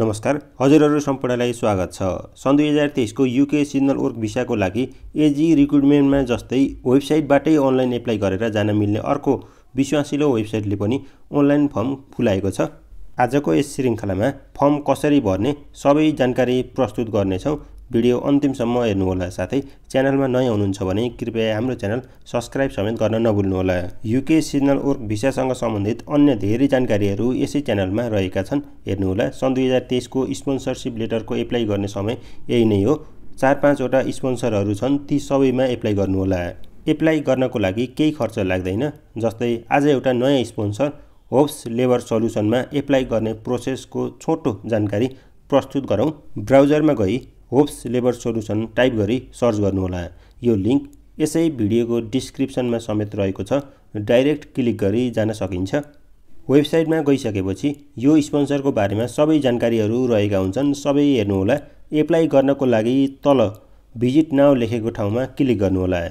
नमस्कार हजुरहरू सम्पूर्णलाई स्वागत छ सन् दुई हजार तेइसको युके सिजनल वर्क भिसाको लागि एजी रिक्रुटमेन्टमा जस्तै वेबसाइटबाटै अनलाइन एप्लाई गरेर जान मिल्ने अर्को विश्वासिलो वेबसाइटले पनि अनलाइन फर्म खुलाएको छ आजको यस श्रृङ्खलामा फर्म कसरी भर्ने सबै जानकारी प्रस्तुत गर्नेछौँ भिडियो अन्तिमसम्म हेर्नुहोला साथै च्यानलमा नयाँ हुनुहुन्छ भने कृपया हाम्रो च्यानल सब्सक्राइब समेत गर्न नभुल्नुहोला युके सिजनल वर्क भिसासँग सम्बन्धित अन्य धेरै जानकारीहरू यसै च्यानलमा रहेका छन् हेर्नुहोला सन् दुई हजार तेइसको स्पोन्सरसिप लेटरको एप्लाई गर्ने समय यही नै हो चार पाँचवटा स्पोन्सरहरू छन् ती सबैमा एप्लाई गर्नुहोला एप्लाई गर्नको लागि केही खर्च लाग्दैन जस्तै आज एउटा नयाँ स्पोन्सर होप्स लेबर सल्युसनमा एप्लाई गर्ने प्रोसेसको छोटो जानकारी प्रस्तुत गरौँ ब्राउजरमा गई होप्स लेबर सोल्युसन टाइप गरी सर्च गर्नुहोला यो लिङ्क यसै भिडियोको डिस्क्रिप्सनमा समेत रहेको छ डाइरेक्ट क्लिक गरी जान सकिन्छ वेबसाइटमा गइसकेपछि यो स्पोन्सरको बारेमा सबै जानकारीहरू रहेका हुन्छन् सबै हेर्नुहोला एप्लाई गर्नको लागि तल भिजिट नाउ लेखेको ठाउँमा क्लिक गर्नुहोला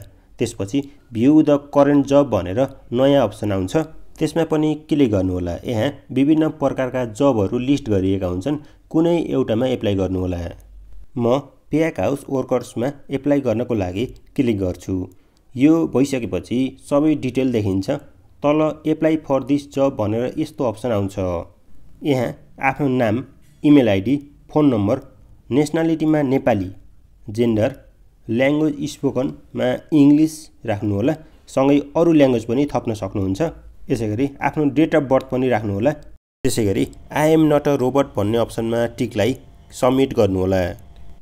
त्यसपछि भ्यू द करेन्ट जब भनेर नयाँ अप्सन आउँछ त्यसमा पनि क्लिक गर्नुहोला यहाँ विभिन्न प्रकारका जबहरू लिस्ट गरिएका हुन्छन् कुनै एउटामा एप्लाई गर्नुहोला म प्याक हाउस वर्कर्समा एप्लाई गर्नको लागि क्लिक गर्छु यो भइसकेपछि सबै डिटेल देखिन्छ तल एप्लाई फर दिस जब भनेर यस्तो अप्सन आउँछ यहाँ आफ्नो नाम इमेल आइडी फोन नम्बर नेसनालिटीमा नेपाली जेन्डर ल्याङ्ग्वेज स्पोकनमा इङ्ग्लिस राख्नुहोला सँगै अरू ल्याङ्ग्वेज पनि थप्न सक्नुहुन्छ यसै गरी आफ्नो डेट अफ बर्थ पनि राख्नुहोला त्यसै गरी आइएम नट अ रोबोट भन्ने अप्सनमा टिकलाई सब्मिट गर्नुहोला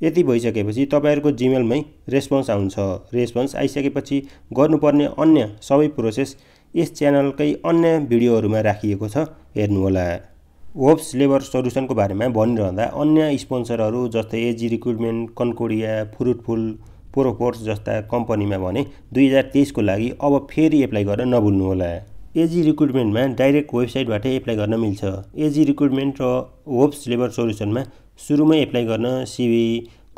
यति भइसकेपछि तपाईँहरूको जिमेलमै रेस्पोन्स आउँछ रेस्पोन्स आइसकेपछि गर्नुपर्ने अन्य सबै प्रोसेस यस च्यानलकै अन्य भिडियोहरूमा राखिएको छ हेर्नुहोला होप्स लेबर सल्युसनको बारेमा भनिरहँदा अन्य स्पोन्सरहरू जस्तै एजी रिक्रुटमेन्ट कन्कोडिया फ्रुटफुल पोरोफोर्स जस्ता कम्पनीमा भने दुई हजार तेइसको लागि अब फेरि एप्लाई गर्न नभुल्नुहोला एजी रिक्रुटमेन्टमा डाइरेक्ट वेबसाइटबाटै एप्लाई गर्न मिल्छ एजी रिक्रुटमेन्ट र होप्स लेबर सोल्युसनमा सुरुमै एप्लाई गर्न सिभी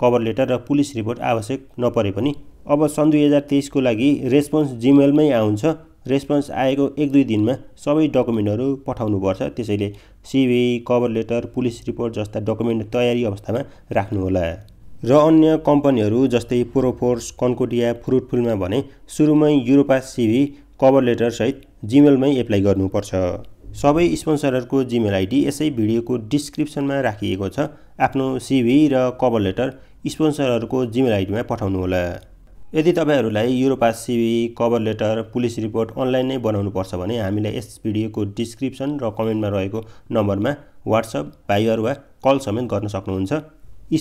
कभर लेटर र पुलिस रिपोर्ट आवश्यक नपरे पनि अब सन् दुई हजार तेइसको लागि रेस्पोन्स जिमेलमै आउँछ रेस्पोन्स आएको एक दुई दिनमा सबै डकुमेन्टहरू पठाउनुपर्छ त्यसैले CV cover letter police report जस्ता डकुमेन्ट तयारी अवस्थामा राख्नुहोला र अन्य कम्पनीहरू जस्तै प्रोफोर्स कन्कोटिया फ्रुटफुलमा भने सुरुमै युरोपा सिभी कभर लेटरसहित जिमेलमै एप्लाई गर्नुपर्छ सबै स्पोन्सरहरूको जिमेल आइडी यसै भिडियोको डिस्क्रिप्सनमा राखिएको छ आफ्नो सिभी र कभर लेटर स्पोन्सरहरूको जिमेल आइडीमा पठाउनुहोला यदि तपाईँहरूलाई Europass CV cover letter police report online नै बनाउनुपर्छ भने हामीलाई यस भिडियोको डिस्क्रिप्सन र कमेन्टमा रहेको नम्बरमा वाट्सएप भाइबर वा कल समेत गर्न सक्नुहुन्छ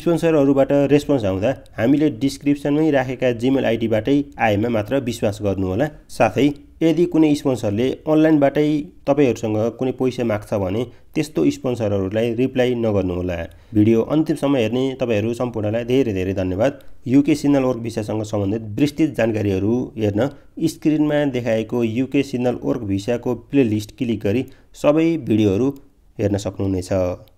स्पोन्सरहरूबाट रेस्पोन्स आउँदा हामीले डिस्क्रिप्सनमै राखेका जिमेल आइडीबाटै आएमा मात्र विश्वास गर्नुहोला साथै यदि कुनै स्पोन्सरले अनलाइनबाटै तपाईँहरूसँग कुनै पैसा माग्छ भने त्यस्तो स्पोन्सरहरूलाई रिप्लाई नगर्नुहोला भिडियो अन्तिमसम्म हेर्ने तपाईँहरू सम्पूर्णलाई धेरै धेरै धन्यवाद युके सिग्नल वर्क भिसासँग सम्बन्धित विस्तृत जानकारीहरू हेर्न स्क्रिनमा देखाएको युके सिग्नल वर्क भिसाको प्लेलिस्ट क्लिक गरी सबै भिडियोहरू हेर्न सक्नुहुनेछ